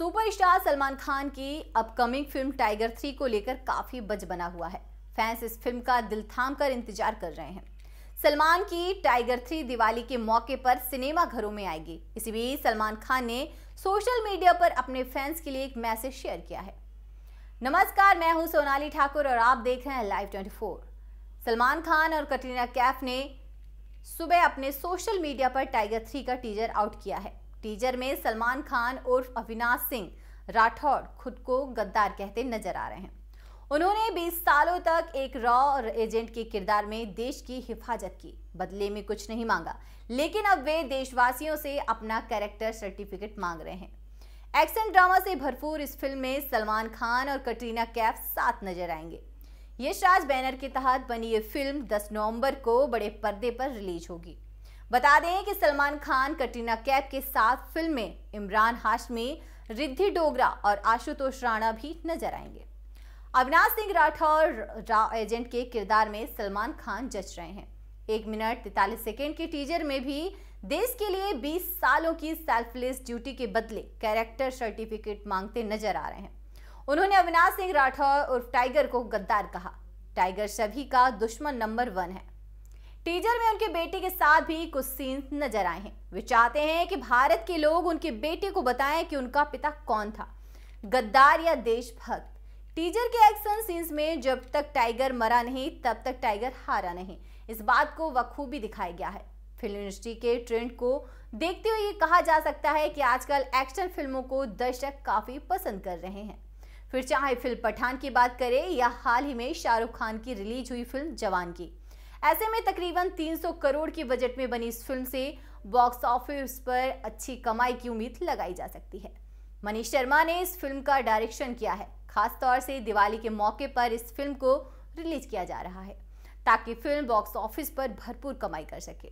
superstar Salman Khan की upcoming film Tiger three को लेकर काफी बज बना हुआ है फैंस इस फिल्म का दिल थाम कर इंतजार कर रहे हैं सलमान की टाइगर थ्री दिवाली के मौके पर सिनेमा घरों में आएगी इसी बीच सलमान खान ने सोशल मीडिया पर अपने फैंस के लिए एक मैसेज शेयर किया है नमस्कार मैं हूं सोनाली ठाकुर और आप देख रहे हैं लाइव फोर सलमान खान और कटरीना कैफ ने सुबह अपने सोशल मीडिया पर टाइगर थ्री का टीजर आउट किया है टीजर में सलमान खान उर्फ अविनाश सिंह राठौर खुद को गद्दार कहते नजर आ रहे हैं उन्होंने 20 सालों तक एक रॉ और एजेंट के किरदार में देश की हिफाजत की बदले में कुछ नहीं मांगा लेकिन अब वे देशवासियों से अपना कैरेक्टर सर्टिफिकेट मांग रहे हैं एक्शन ड्रामा से भरपूर इस फिल्म में सलमान खान और कटरीना कैफ साथ नजर आएंगे यशराज बैनर के तहत बनी ये फिल्म 10 नवंबर को बड़े पर्दे पर रिलीज होगी बता दें कि सलमान खान कटरीना कैफ के साथ फिल्म में इमरान हाशमी रिद्धि डोगरा और आशुतोष राणा भी नजर आएंगे अविनाश सिंह राठौर रा एजेंट के किरदार में सलमान खान जच रहे हैं एक मिनट तैतालीस सेकेंड के टीजर में भी देश के लिए 20 सालों की सेल्फलेस ड्यूटी के बदले कैरेक्टर सर्टिफिकेट मांगते नजर आ रहे हैं उन्होंने अविनाश सिंह राठौर उर्फ टाइगर को गद्दार कहा टाइगर सभी का दुश्मन नंबर वन है टीजर में उनके बेटे के साथ भी कुछ सीन नजर आए हैं वे चाहते हैं कि भारत के लोग उनके बेटे को बताएं कि उनका पिता कौन था गद्दार या देशभक्त टीजर के एक्शन सीन्स में जब तक टाइगर मरा नहीं तब तक टाइगर हारा नहीं इस बात को बखूबी दिखाया गया है फिल्म इंडस्ट्री के ट्रेंड को देखते हुए ये कहा जा सकता है कि आजकल एक्शन फिल्मों को दर्शक काफ़ी पसंद कर रहे हैं फिर चाहे फिल्म पठान की बात करें या हाल ही में शाहरुख खान की रिलीज हुई फिल्म जवान की ऐसे में तकरीबन 300 करोड़ के बजट में बनी इस फिल्म से बॉक्स ऑफिस पर अच्छी कमाई की उम्मीद लगाई जा सकती है मनीष शर्मा ने इस फिल्म का डायरेक्शन किया है खासतौर से दिवाली के मौके पर इस फिल्म को रिलीज किया जा रहा है ताकि फिल्म बॉक्स ऑफिस पर भरपूर कमाई कर सके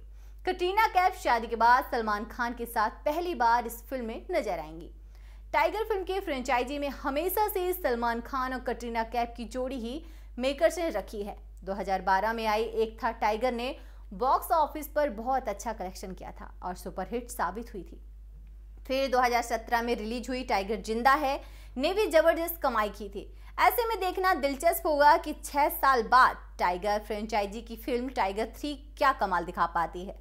कटरीना कैफ शादी के बाद सलमान खान के साथ पहली बार इस फिल्म में नजर आएंगी टाइगर फिल्म के फ्रेंचाइजी में हमेशा से सलमान खान और कटरीना कैफ की जोड़ी ही मेकर्स ने रखी है 2012 में आई एक था टाइगर ने बॉक्स ऑफिस पर बहुत अच्छा कलेक्शन किया था और सुपरहिट साबित हुई थी फिर 2017 में रिलीज हुई टाइगर जिंदा है ने भी जबरदस्त कमाई की थी ऐसे में देखना दिलचस्प होगा कि छह साल बाद टाइगर फ्रेंचाइजी की फिल्म टाइगर थ्री क्या कमाल दिखा पाती है